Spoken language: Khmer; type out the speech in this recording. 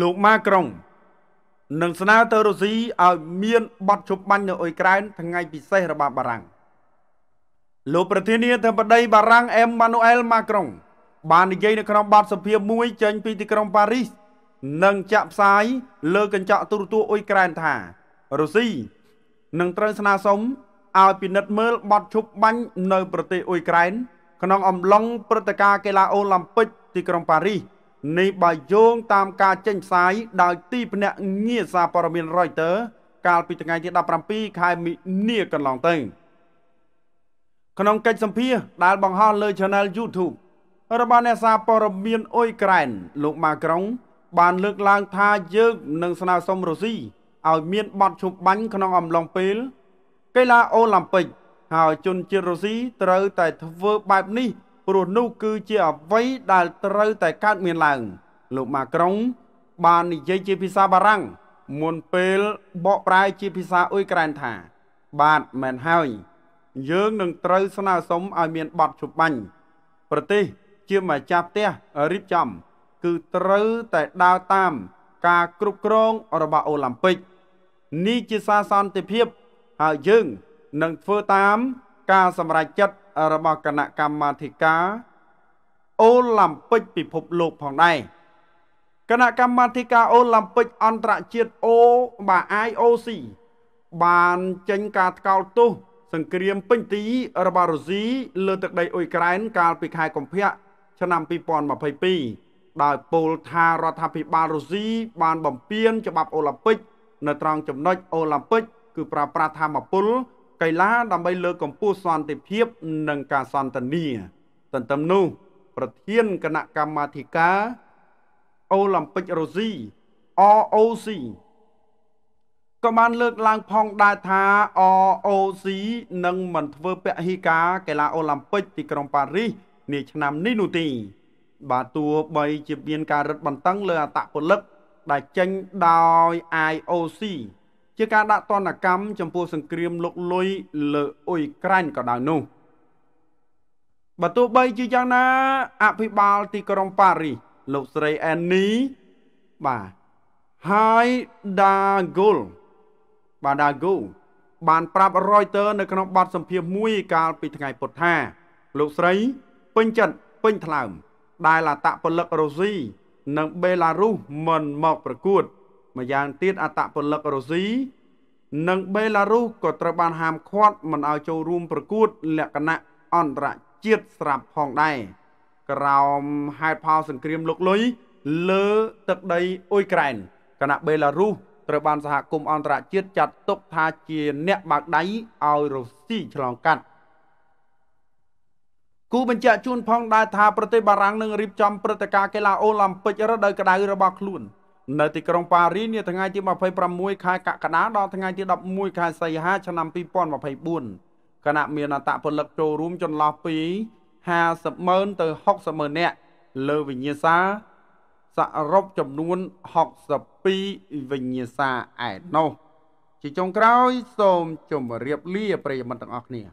លោកម៉ាក្រុងនឹងស្នើទៅរុស្ស៊ីឲ្យមានបទជប់បាញ់នៅអ៊ុយក្រែនថ្ងៃពិសេសរបស់បារាំងលោកប្រធានាធិបតីបារាំងអេមម៉ានូអែលម៉ាក្រុងបាននិយាយនៅក្នុងបទសភាមួយចេញពីទីក្រុងប៉ារីសនិងចាក់ផ្សាយលើកញ្ចក់ទូរទស្សន៍អ៊ុយក្រែនថារុស្ស៊ីនឹងត្រូវស្នើសុំឲ្យពិនិត្យមើលបទជប់បាញ់នៅប្រទេសអ៊ុយក្រែនក្នុងអំឡុងព្រឹត្តិការណ៍កីឡាអូឡ িম্প ិកទីក្រុងប៉ារីសនេះបើយោងតាមការចេញផ្សាយដោយទីភ្នាក់ងារសារព័ត៌មាន Reuters កាលពីថ្ងៃទី17ខែមិនិលកន្លងទៅក្នុងកិច្ចសម្ភាសដែលបង្ហោះលើ Channel YouTube របស់អ្នកសារព័ត៌មានអ៊ុយក្រែន លោកម៉ាក្រុងបានលើកឡើងថាយើងនឹងស្នើសុំរុស្ស៊ីឲ្យមានបទឈប់បាញ់ក្នុងអំឡុងពេល កីឡាអូឡ িম্প ិកហើយជនជាតិរុស្ស៊ីត្រូវតែធ្វើបែបនេះព្រោះនោះគឺជាអ្វីដែលត្រូវតែកើតមានឡើង លោកម៉ាក្រុងបាននិយាយជាភាសាបារាំងមុនពេលបកប្រែជាភាសាអ៊ុយក្រែនថា បាទមែនហើយយើងនឹងត្រូវស្នើសុំឲ្យមានប័ណ្ណជប់បាញ់ប្រទេសជាម្ចាស់ផ្ទះរៀបចំគឺត្រូវតែដើរតាម ការគ្រប់គ្រងរបស់អូឡ িম্প ិកនេះជាសារសន្តិភាព ហើយយើងនឹងធ្វើតាម ការសម្រេចចិត្តរបស់គណៈកម្មាធិការអូឡាំពិកពិភពលោកផងដែរគណៈកម្មាធិការអូឡាំពិកអន្តរជាតិ O បាទ IOC បានចេញការថ្កោលទោសសង្គ្រាមពេញទី របស់រុស្ស៊ីលើទឹកដីអ៊ុយក្រែនកាលពីខែកុម្ភៈឆ្នាំ2022ដោយពោលថារដ្ឋាភិបាលរុស្ស៊ីបានបំពាន ច្បាប់អូឡាំពិកនៅត្រង់ចំណុចអូឡាំពិកគឺប្រើប្រាស់ធម្មពលកីឡាដើម្បីលើកកម្ពស់សន្តិភាពនិងការសន្តានាទន្ទឹមនោះប្រធានគណៈកម្មាធិការអូឡ িম্প ិករុស្ស៊ី ROC ក៏បានលើកឡើងផងដែរថា ROC នឹងមិនធ្វើពហិការកីឡាអូឡ িম্প ិកទីក្រុងប៉ារីសនាឆ្នាំនេះនោះទេបាទទោះបីជាមានការរឹតបន្តឹងលើអតពលិកដែលចេញដោយ IOC ជាការដាក់ទណ្ឌកម្មចំពោះសង្គ្រាមលុកលុយលើអ៊ុយក្រែនក៏ដោយនោះបើទោះបីជាយ៉ាងណាអភិបាលទីក្រុងប៉ារីសលោកស្រីអែននីបាទហើយដាហ្គូលបាទដាហ្គូលបានប្រាប់ Reuters នៅក្នុងបទសម្ភាសន៍មួយ កាលពីថ្ងៃពុធថា លោកស្រីពេញចិត្តពេញថ្លើម ដែលអតពលិករុស្ស៊ី និងបេឡារុសមិនមកប្រកួតម្យ៉ាងទៀតអតពលិករុស្ស៊ីនិងបេឡារុសក៏ត្រូវបានហាមឃាត់មិនឲ្យចូលរួមប្រកួតលក្ខណៈអន្តរជាតិស្រាប់ផងដែរក្រោមហេតុផលសង្គ្រាមលោកលុយលើទឹកដីអ៊ុយក្រែនគណៈបេឡារុសត្រូវបានសហគមន៍អន្តរជាតិចាត់ទុកថាជាអ្នកបើកដៃឲ្យរុស្ស៊ីឆ្លងកាត់គូបញ្ជាក់ជូនផងដែរថាប្រទេសបារាំងនឹងរៀបចំព្រឹត្តិការណ៍កីឡាអូឡ িম্প ិករដូវក្តៅរបស់ខ្លួន។នៅទីក្រុងប៉ារីសនាថ្ងៃទី26ខែកក្កដាដល់ថ្ងៃទី11ខែសីហាឆ្នាំ2024គណៈមានអតពលិកចូលរួមចន្លោះពី50ម៉ឺនទៅ60ម៉ឺននាក់លើវិញ្ញាសាសរុបចំនួន62វិញ្ញាសាឯនោះជាចុងក្រោយសូមជម្រាបលាប្រិយមិត្តទាំងអស់គ្នា